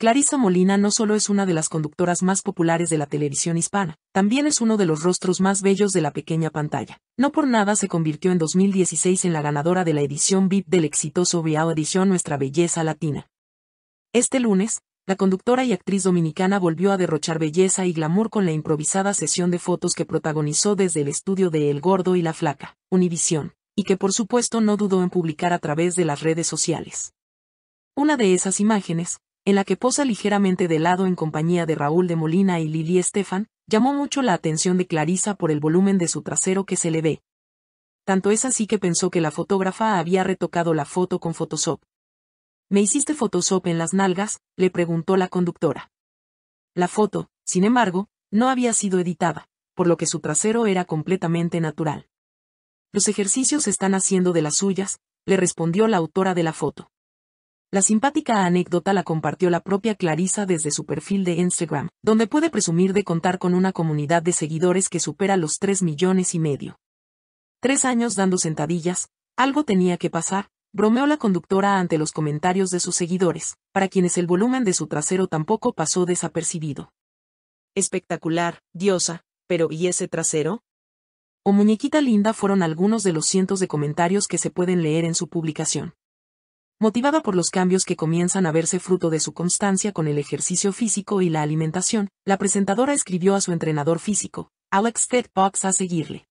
Clarisa Molina no solo es una de las conductoras más populares de la televisión hispana, también es uno de los rostros más bellos de la pequeña pantalla. No por nada se convirtió en 2016 en la ganadora de la edición VIP del exitoso Viao Edición Nuestra Belleza Latina. Este lunes, la conductora y actriz dominicana volvió a derrochar belleza y glamour con la improvisada sesión de fotos que protagonizó desde el estudio de El Gordo y la Flaca, Univisión, y que por supuesto no dudó en publicar a través de las redes sociales. Una de esas imágenes, en la que posa ligeramente de lado en compañía de Raúl de Molina y Lili Estefan, llamó mucho la atención de Clarisa por el volumen de su trasero que se le ve. Tanto es así que pensó que la fotógrafa había retocado la foto con Photoshop. ¿Me hiciste Photoshop en las nalgas? le preguntó la conductora. La foto, sin embargo, no había sido editada, por lo que su trasero era completamente natural. Los ejercicios están haciendo de las suyas, le respondió la autora de la foto. La simpática anécdota la compartió la propia Clarisa desde su perfil de Instagram, donde puede presumir de contar con una comunidad de seguidores que supera los tres millones y medio. Tres años dando sentadillas, algo tenía que pasar, bromeó la conductora ante los comentarios de sus seguidores, para quienes el volumen de su trasero tampoco pasó desapercibido. Espectacular, diosa, pero ¿y ese trasero? O muñequita linda fueron algunos de los cientos de comentarios que se pueden leer en su publicación. Motivada por los cambios que comienzan a verse fruto de su constancia con el ejercicio físico y la alimentación, la presentadora escribió a su entrenador físico, Alex Box, a seguirle.